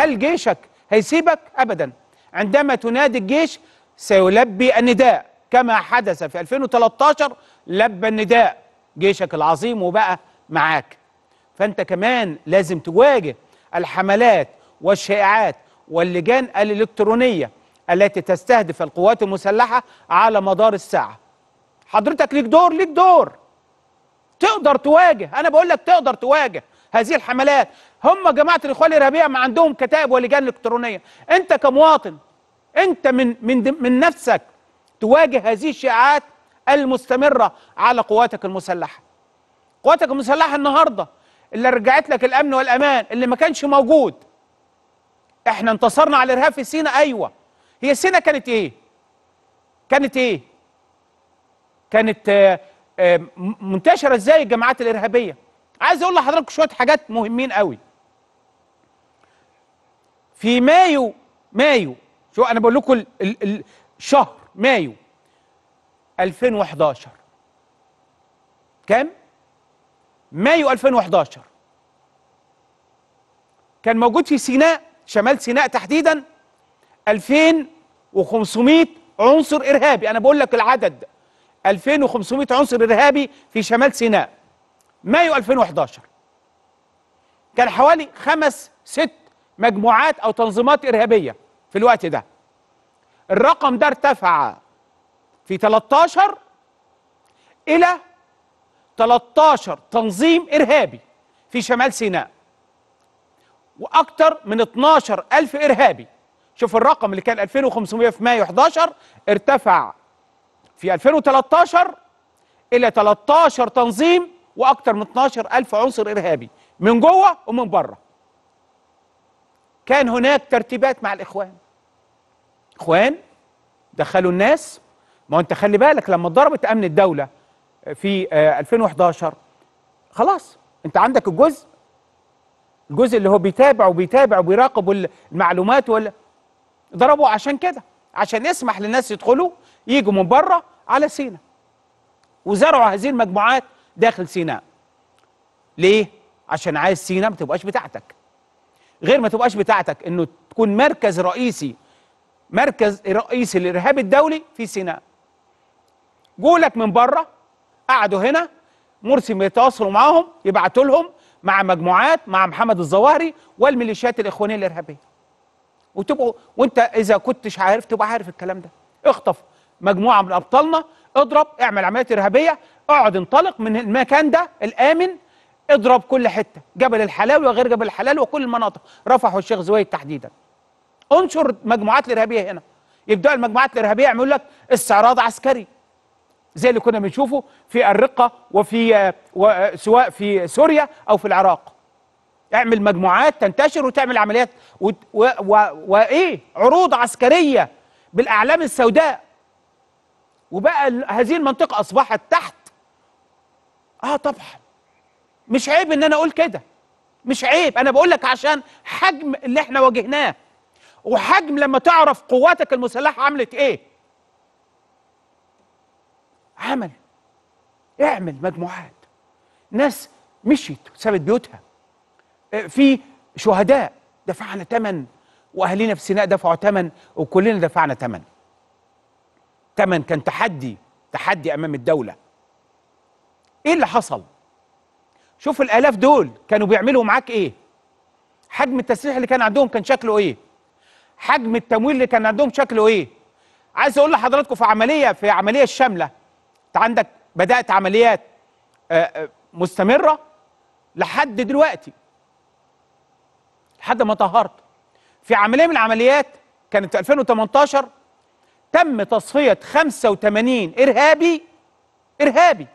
هل جيشك هيسيبك أبدا عندما تنادي الجيش سيلبي النداء كما حدث في 2013 لبى النداء جيشك العظيم وبقى معاك فأنت كمان لازم تواجه الحملات والشائعات واللجان الإلكترونية التي تستهدف القوات المسلحة على مدار الساعة حضرتك ليك دور ليك دور تقدر تواجه أنا بقول لك تقدر تواجه هذه الحملات هم جماعه الاخوان الارهابيه ما عندهم كتائب ولجان الكترونيه انت كمواطن انت من من من نفسك تواجه هذه الشائعات المستمره على قواتك المسلحه قواتك المسلحه النهارده اللي رجعت لك الامن والامان اللي ما كانش موجود احنا انتصرنا على الارهاب في سينا ايوه هي سينا كانت ايه كانت ايه كانت آه، آه، منتشره ازاي الجماعات الارهابيه عايز اقول لحضراتكم شويه حاجات مهمين قوي في مايو مايو شو انا بقول لكم الشهر مايو 2011 كام مايو 2011 كان موجود في سيناء شمال سيناء تحديدا 2500 عنصر ارهابي انا بقول لك العدد 2500 عنصر ارهابي في شمال سيناء مايو 2011 كان حوالي خمس ست مجموعات أو تنظيمات إرهابية في الوقت ده الرقم ده ارتفع في 13 إلى 13 تنظيم إرهابي في شمال سيناء واكثر من 12 ألف إرهابي شوف الرقم اللي كان 2500 في مايو 11 ارتفع في 2013 إلى 13 تنظيم واكثر من 12000 عنصر ارهابي من جوه ومن بره كان هناك ترتيبات مع الاخوان اخوان دخلوا الناس ما انت خلي بالك لما ضربت امن الدوله في 2011 آه، خلاص انت عندك الجزء الجزء اللي هو بيتابع وبيتابع وبيراقب المعلومات ولا ضربوا عشان كده عشان يسمح للناس يدخلوا يجوا من بره على سينا وزرعوا هذه المجموعات داخل سيناء ليه عشان عايز سيناء ما تبقاش بتاعتك غير ما تبقاش بتاعتك انه تكون مركز رئيسي مركز رئيسي للارهاب الدولي في سيناء جولك من بره قعدوا هنا مرسي بيتواصلوا معاهم يبعتوا لهم مع مجموعات مع محمد الظواهري والميليشيات الاخوانيه الارهابيه وتبقوا وانت اذا كنتش عارف تبقى عارف الكلام ده اخطف مجموعه من ابطالنا اضرب اعمل عمليات ارهابيه اقعد انطلق من المكان ده الامن اضرب كل حته جبل الحلال وغير جبل الحلال وكل المناطق رفح الشيخ زويد تحديدا انشر مجموعات الارهابيه هنا يبداوا المجموعات الارهابيه يعملوا لك استعراض عسكري زي اللي كنا بنشوفه في الرقه وفي سواء في سوريا او في العراق اعمل مجموعات تنتشر وتعمل عمليات وايه عروض عسكريه بالاعلام السوداء وبقى هذه المنطقه اصبحت تحت اه طبعا مش عيب ان انا اقول كده مش عيب انا بقول لك عشان حجم اللي احنا واجهناه وحجم لما تعرف قواتك المسلحه عملت ايه عمل اعمل مجموعات ناس مشيت وسابت بيوتها في شهداء دفعنا ثمن واهالينا في سيناء دفعوا ثمن وكلنا دفعنا ثمن ثمن كان تحدي تحدي امام الدوله ايه اللي حصل شوف الالاف دول كانوا بيعملوا معاك ايه حجم التسليح اللي كان عندهم كان شكله ايه حجم التمويل اللي كان عندهم شكله ايه عايز اقول لحضراتكم في عمليه في عمليه الشامله انت عندك بدات عمليات آه، آه، مستمره لحد دلوقتي لحد ما طهرت في عمليه من العمليات كانت في 2018 تم تصفيه 85 ارهابي ارهابي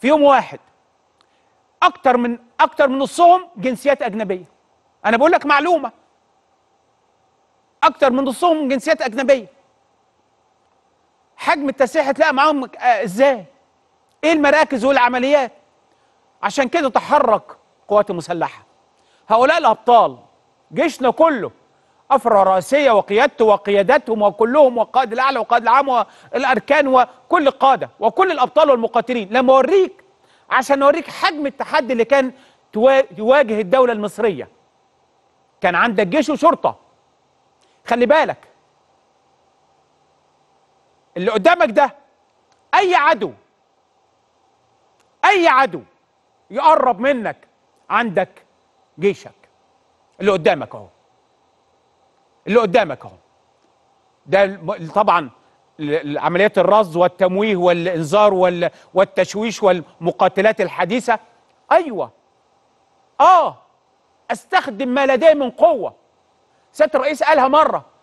في يوم واحد اكتر من اكتر من نصهم جنسيات اجنبيه انا بقول لك معلومه اكتر من نصهم جنسيات اجنبيه حجم التسليح هتلاقي معاهم آه، ازاي ايه المراكز والعمليات عشان كده تحرك قوات المسلحه هؤلاء الابطال جيشنا كله أفرع رئاسية وقيادته وقياداتهم وكلهم والقائد الأعلى والقائد العام والأركان وكل القادة وكل الأبطال والمقاتلين لما أوريك عشان أوريك حجم التحدي اللي كان يواجه الدولة المصرية كان عندك جيش وشرطة خلي بالك اللي قدامك ده أي عدو أي عدو يقرب منك عندك جيشك اللي قدامك أهو اللي قدامك اهو ده طبعا عمليات الرصد والتمويه والانذار والتشويش والمقاتلات الحديثه ايوه اه استخدم ما لدي من قوه سياده الرئيس قالها مره